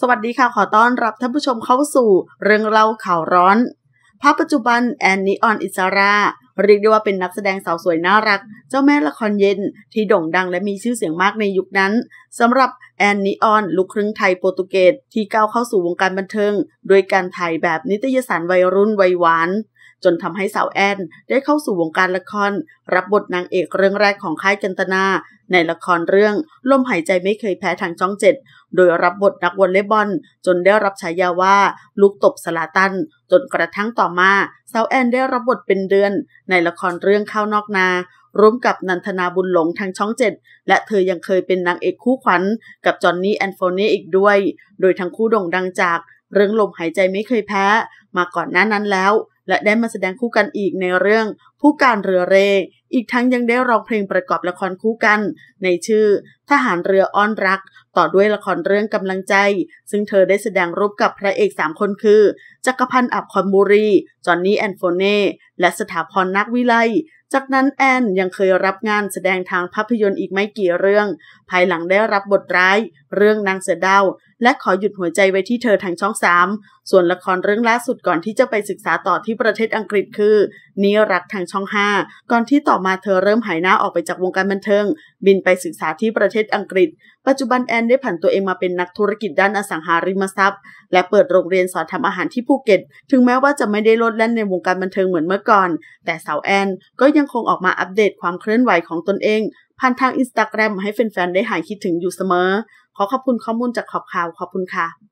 สวัสดีค่ะ ขอต้อนรับท่านผู้ชมเข้าสู่เรื่องเล่าข่าวร้อน ภาพปัจจุบันแอนนีออนอิสราเรียกได้ว่าเป็นนักแสดงสาวสวยน่ารัก เจ้าแม่ละครเย็นที่โด่งดังและมีชื่อเสียงมากในยุคนั้นสำหรับแอนนิออนลูกครึ่งไทยโปรตุเกสที่ก้าวเข้าสู่วงการบันเทิงโดยการถ่ายแบบนิตยสารวัยรุ่นวัยหวาน จนทำให้สาวแอนได้เข้าสู่วงการละครรับบทนางเอกเรื่องแรกของค่ายกันตนา ในละครเรื่องลมหายใจไม่เคยแพ้ทางช่องเจ็ด โดยรับบทนักวอลเลย์บอล จนได้รับฉายาว่า ลูกตบสลาตันจนกระทั่งต่อมาสาวแอนได้รับบทเป็นเดือน ในละครเรื่องข้าวนอกนาร่วมกับนันทนาบุญหลงทางช่องเจ็ดและเธอยังเคยเป็นนางเอกคู่ขวัญกับจอ์นนี่แอนโฟนีอีกด้วย โดยทั้งคู่โด่งดังจาก เรื่องลมหายใจไม่เคยแพ้ มาก่อนหน้านั้นแล้ว และได้มาแสดงคู่กันอีกในเรื่องผู้การเรือเร่อีกทั้งยังได้ร้องเพลงประกอบละครคู่กัน ในชื่อ ทหารเรืออ้อนรัก ต่อด้วยละครเรื่องกำลังใจ ซึ่งเธอได้แสดงรูปกับพระเอกสามคนคือ จักรพันธ์อับคอนบุรี จอนนี่แอนโฟเน่ และสถาพรนักวิไล จากนั้นแอนยังเคยรับงานแสดงทางภาพยนตร์อีกไม่กี่เรื่อง ภายหลังได้รับบทร้าย เรื่องนางเสือดาวและขอหยุดหัวใจไว้ที่เธอทางช่องสามส่วนละครเรื่องล่าสุดก่อนที่จะไปศึกษาต่อที่ประเทศอังกฤษคือนิรักทางช่องห้าก่อนที่ต่อมาเธอเริ่มหายหน้าออกไปจากวงการบันเทิง บินไปศึกษาที่ประเทศอังกฤษ ปัจจุบันแอน ได้ผันตัวเองมาเป็นนักธุรกิจด้านอสังหาริมทรัพย์ และเปิดโรงเรียนสอนทำอาหารที่ภูเก็ต ถึงแม้ว่าจะไม่ได้ลด แล่นในวงการบันเทิงเหมือนเมื่อก่อน แต่สาวแอน ก็ยังคงออกมาอัปเดตความเคลื่อนไหวของตนเองผ่านทางอินสตาแกรมให้แฟนๆได้หายคิดถึงอยู่เสมอขอขอบคุณข้อมูลจากขอบข่าว ขอบคุณค่ะ